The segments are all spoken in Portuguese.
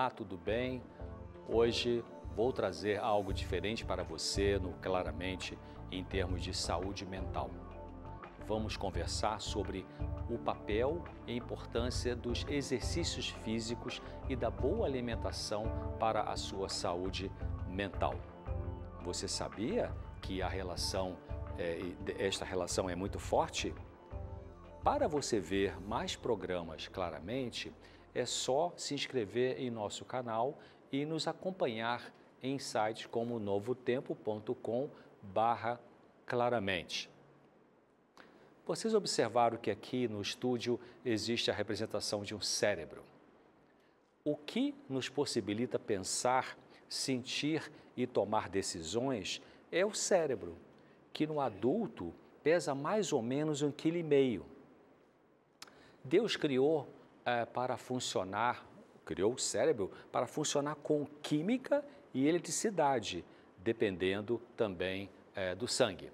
Olá, tudo bem? Hoje vou trazer algo diferente para você, no, claramente, em termos de saúde mental. Vamos conversar sobre o papel e importância dos exercícios físicos e da boa alimentação para a sua saúde mental. Você sabia que a relação, é, esta relação é muito forte? Para você ver mais programas claramente, é só se inscrever em nosso canal e nos acompanhar em sites como novotempo.com/barra claramente. Vocês observaram que aqui no estúdio existe a representação de um cérebro. O que nos possibilita pensar, sentir e tomar decisões é o cérebro, que no adulto pesa mais ou menos um quilo e meio. Deus criou é, para funcionar, criou o cérebro para funcionar com química e eletricidade, dependendo também é, do sangue.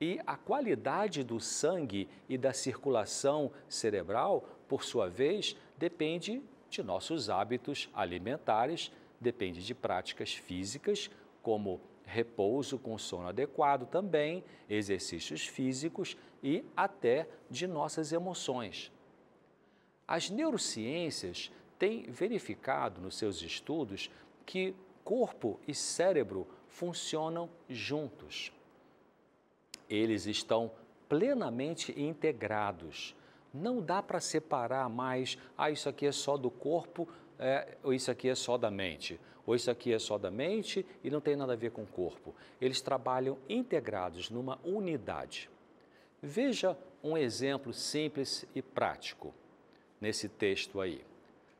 E a qualidade do sangue e da circulação cerebral, por sua vez, depende de nossos hábitos alimentares, depende de práticas físicas, como repouso com sono adequado também, exercícios físicos e até de nossas emoções. As neurociências têm verificado nos seus estudos que corpo e cérebro funcionam juntos. Eles estão plenamente integrados. Não dá para separar mais, ah, isso aqui é só do corpo, é, ou isso aqui é só da mente, ou isso aqui é só da mente e não tem nada a ver com o corpo. Eles trabalham integrados numa unidade. Veja um exemplo simples e prático nesse texto aí.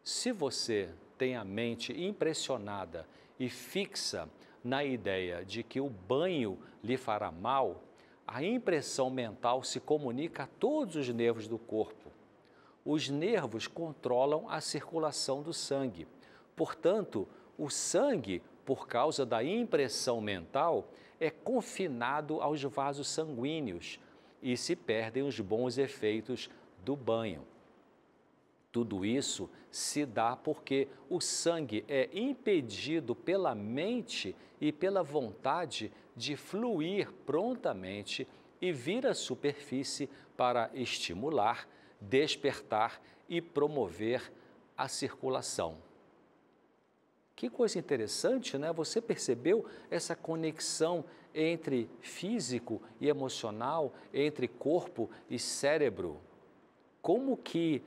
Se você tem a mente impressionada e fixa na ideia de que o banho lhe fará mal, a impressão mental se comunica a todos os nervos do corpo. Os nervos controlam a circulação do sangue. Portanto, o sangue, por causa da impressão mental, é confinado aos vasos sanguíneos e se perdem os bons efeitos do banho. Tudo isso se dá porque o sangue é impedido pela mente e pela vontade de fluir prontamente e vir à superfície para estimular, despertar e promover a circulação. Que coisa interessante, né? Você percebeu essa conexão entre físico e emocional, entre corpo e cérebro? Como que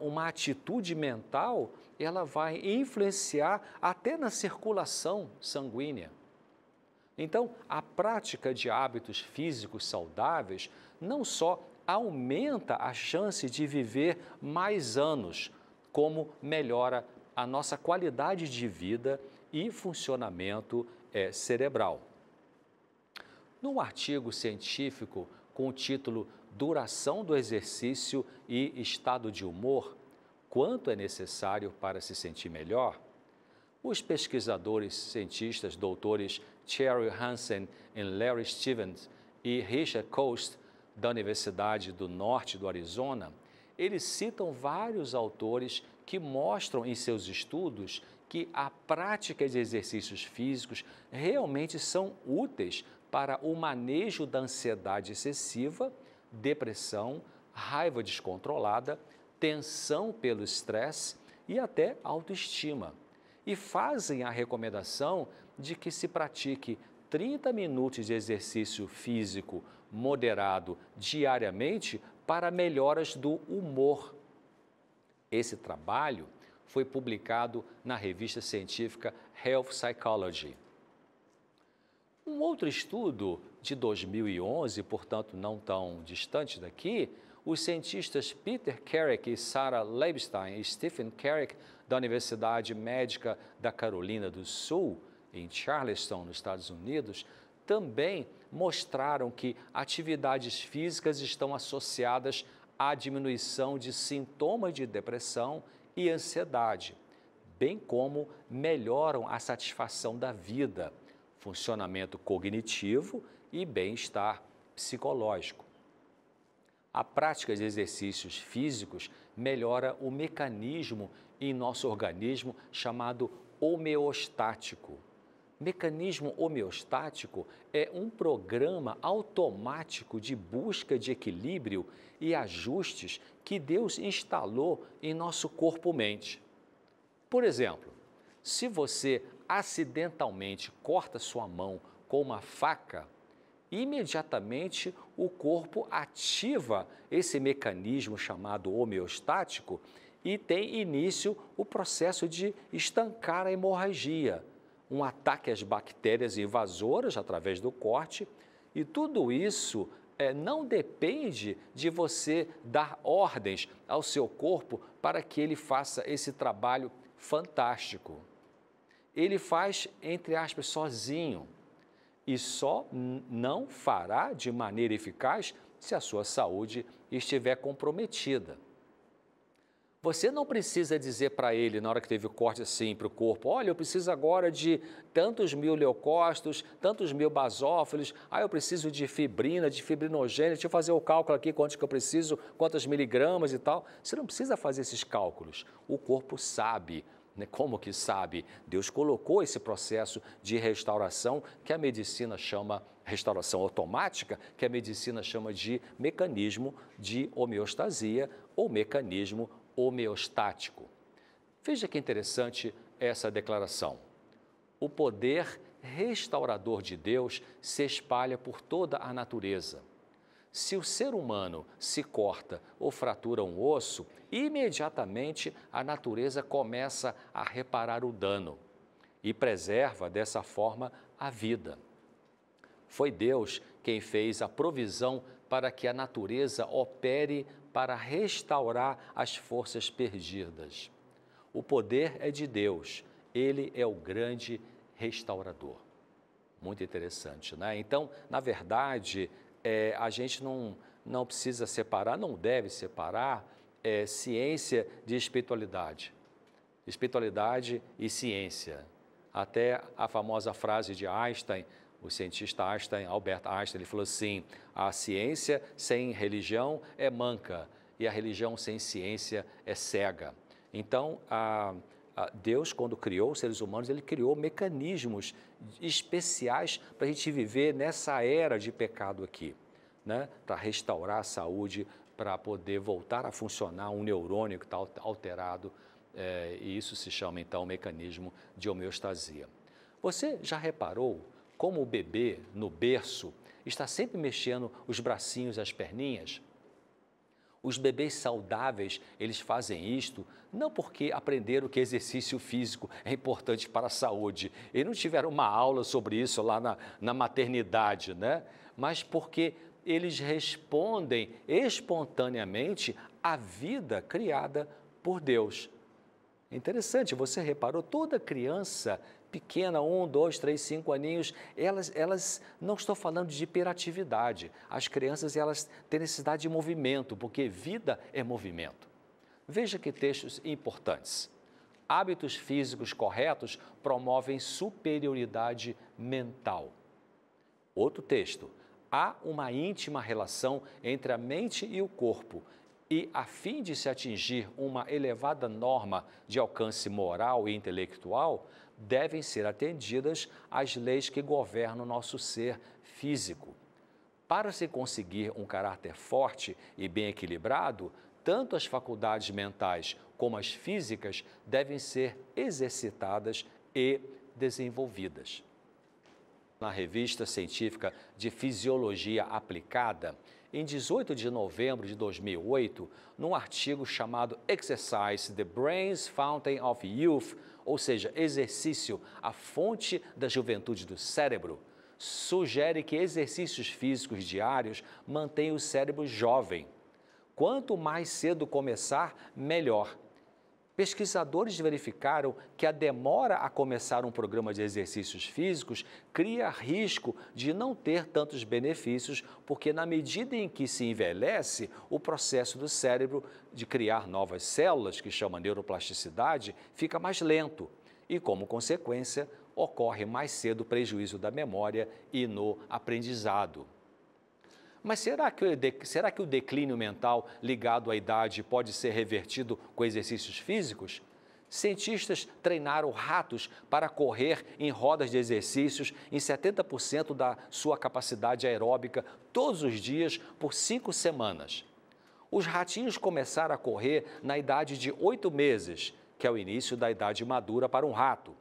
uma atitude mental, ela vai influenciar até na circulação sanguínea. Então, a prática de hábitos físicos saudáveis não só aumenta a chance de viver mais anos, como melhora a nossa qualidade de vida e funcionamento é, cerebral. Num artigo científico com o título Duração do Exercício e Estado de Humor: Quanto é necessário para se sentir melhor? Os pesquisadores, cientistas, doutores Cheryl Hansen e Larry Stevens e Richard Coast, da Universidade do Norte do Arizona, eles citam vários autores que mostram em seus estudos que a prática de exercícios físicos realmente são úteis para o manejo da ansiedade excessiva, depressão, raiva descontrolada, tensão pelo estresse e até autoestima. E fazem a recomendação de que se pratique 30 minutos de exercício físico moderado diariamente para melhoras do humor. Esse trabalho foi publicado na revista científica Health Psychology. Um outro estudo de 2011, portanto não tão distante daqui, os cientistas Peter Carrick e Sarah Leibstein e Stephen Carrick, da Universidade Médica da Carolina do Sul, em Charleston, nos Estados Unidos, também mostraram que atividades físicas estão associadas à diminuição de sintomas de depressão e ansiedade, bem como melhoram a satisfação da vida funcionamento cognitivo e bem-estar psicológico. A prática de exercícios físicos melhora o mecanismo em nosso organismo chamado homeostático. Mecanismo homeostático é um programa automático de busca de equilíbrio e ajustes que Deus instalou em nosso corpo-mente. Por exemplo, se você acidentalmente corta sua mão com uma faca, imediatamente o corpo ativa esse mecanismo chamado homeostático e tem início o processo de estancar a hemorragia, um ataque às bactérias invasoras através do corte, e tudo isso é, não depende de você dar ordens ao seu corpo para que ele faça esse trabalho fantástico ele faz, entre aspas, sozinho. E só não fará de maneira eficaz se a sua saúde estiver comprometida. Você não precisa dizer para ele, na hora que teve o corte assim para o corpo, olha, eu preciso agora de tantos mil leucócitos, tantos mil basófilos, ah, eu preciso de fibrina, de fibrinogênio, deixa eu fazer o cálculo aqui, quantos que eu preciso, quantas miligramas e tal. Você não precisa fazer esses cálculos. O corpo sabe né? Como que sabe? Deus colocou esse processo de restauração que a medicina chama restauração automática, que a medicina chama de mecanismo de homeostasia ou mecanismo homeostático. Veja que interessante essa declaração. O poder restaurador de Deus se espalha por toda a natureza se o ser humano se corta ou fratura um osso, imediatamente a natureza começa a reparar o dano e preserva dessa forma a vida. Foi Deus quem fez a provisão para que a natureza opere para restaurar as forças perdidas. O poder é de Deus, ele é o grande restaurador. Muito interessante, né? Então, na verdade, é, a gente não, não precisa separar, não deve separar é, ciência de espiritualidade. Espiritualidade e ciência. Até a famosa frase de Einstein, o cientista Einstein, Albert Einstein, ele falou assim: a ciência sem religião é manca e a religião sem ciência é cega. Então, a ah, Deus, quando criou os seres humanos, ele criou mecanismos especiais para a gente viver nessa era de pecado aqui, né? para restaurar a saúde, para poder voltar a funcionar um neurônio que está alterado. É, e isso se chama então o mecanismo de homeostasia. Você já reparou como o bebê no berço está sempre mexendo os bracinhos e as perninhas? Os bebês saudáveis, eles fazem isto não porque aprenderam que exercício físico é importante para a saúde. E não tiveram uma aula sobre isso lá na, na maternidade, né? Mas porque eles respondem espontaneamente à vida criada por Deus. Interessante, você reparou, toda criança pequena, um, dois, três, cinco aninhos, elas, elas não estou falando de hiperatividade. As crianças elas têm necessidade de movimento, porque vida é movimento. Veja que textos importantes. Hábitos físicos corretos promovem superioridade mental. Outro texto. Há uma íntima relação entre a mente e o corpo, e, a fim de se atingir uma elevada norma de alcance moral e intelectual, devem ser atendidas as leis que governam nosso ser físico. Para se conseguir um caráter forte e bem equilibrado, tanto as faculdades mentais como as físicas devem ser exercitadas e desenvolvidas. Na revista científica de Fisiologia Aplicada, em 18 de novembro de 2008, num artigo chamado Exercise: The Brain's Fountain of Youth, ou seja, exercício, a fonte da juventude do cérebro, sugere que exercícios físicos diários mantêm o cérebro jovem. Quanto mais cedo começar, melhor. Pesquisadores verificaram que a demora a começar um programa de exercícios físicos cria risco de não ter tantos benefícios, porque na medida em que se envelhece, o processo do cérebro de criar novas células, que chama neuroplasticidade, fica mais lento e, como consequência, ocorre mais cedo o prejuízo da memória e no aprendizado. Mas será que, será que o declínio mental ligado à idade pode ser revertido com exercícios físicos? Cientistas treinaram ratos para correr em rodas de exercícios em 70% da sua capacidade aeróbica todos os dias por cinco semanas. Os ratinhos começaram a correr na idade de oito meses, que é o início da idade madura para um rato,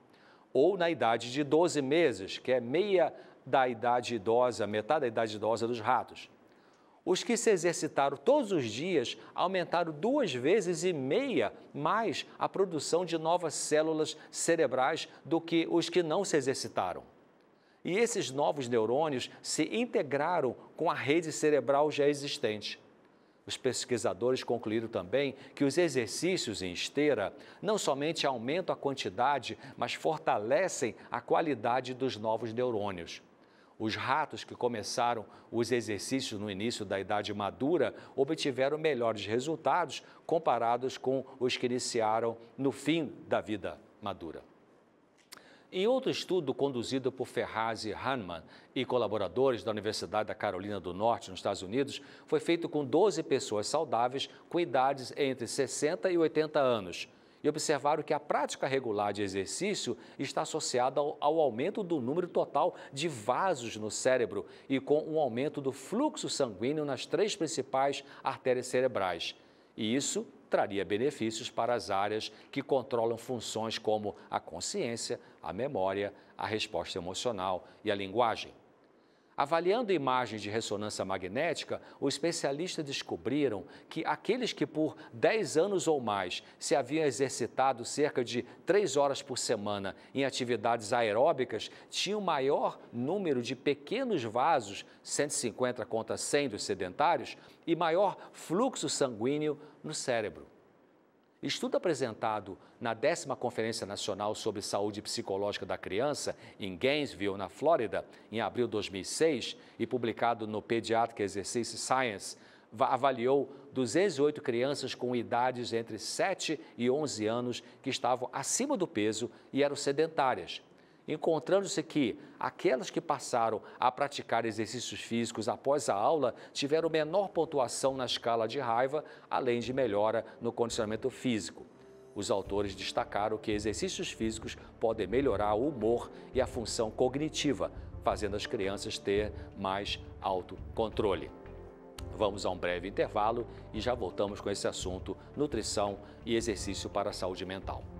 ou na idade de 12 meses, que é meia da idade idosa, metade da idade idosa dos ratos. Os que se exercitaram todos os dias aumentaram duas vezes e meia mais a produção de novas células cerebrais do que os que não se exercitaram. E esses novos neurônios se integraram com a rede cerebral já existente. Os pesquisadores concluíram também que os exercícios em esteira não somente aumentam a quantidade, mas fortalecem a qualidade dos novos neurônios. Os ratos que começaram os exercícios no início da idade madura obtiveram melhores resultados comparados com os que iniciaram no fim da vida madura. Em outro estudo conduzido por Ferraz e Hahnemann e colaboradores da Universidade da Carolina do Norte, nos Estados Unidos, foi feito com 12 pessoas saudáveis com idades entre 60 e 80 anos e observaram que a prática regular de exercício está associada ao, ao aumento do número total de vasos no cérebro e com um aumento do fluxo sanguíneo nas três principais artérias cerebrais. E isso traria benefícios para as áreas que controlam funções como a consciência, a memória, a resposta emocional e a linguagem. Avaliando imagens de ressonância magnética, os especialistas descobriram que aqueles que por 10 anos ou mais se haviam exercitado cerca de 3 horas por semana em atividades aeróbicas tinham maior número de pequenos vasos, 150 contra 100 dos sedentários, e maior fluxo sanguíneo no cérebro. Estudo apresentado na décima Conferência Nacional sobre Saúde Psicológica da Criança, em Gainesville, na Flórida, em abril de 2006, e publicado no Pediatric Exercise Science, avaliou 208 crianças com idades entre 7 e 11 anos que estavam acima do peso e eram sedentárias, encontrando-se que aquelas que passaram a praticar exercícios físicos após a aula tiveram menor pontuação na escala de raiva, além de melhora no condicionamento físico. Os autores destacaram que exercícios físicos podem melhorar o humor e a função cognitiva, fazendo as crianças ter mais autocontrole. Vamos a um breve intervalo e já voltamos com esse assunto: nutrição e exercício para a saúde mental.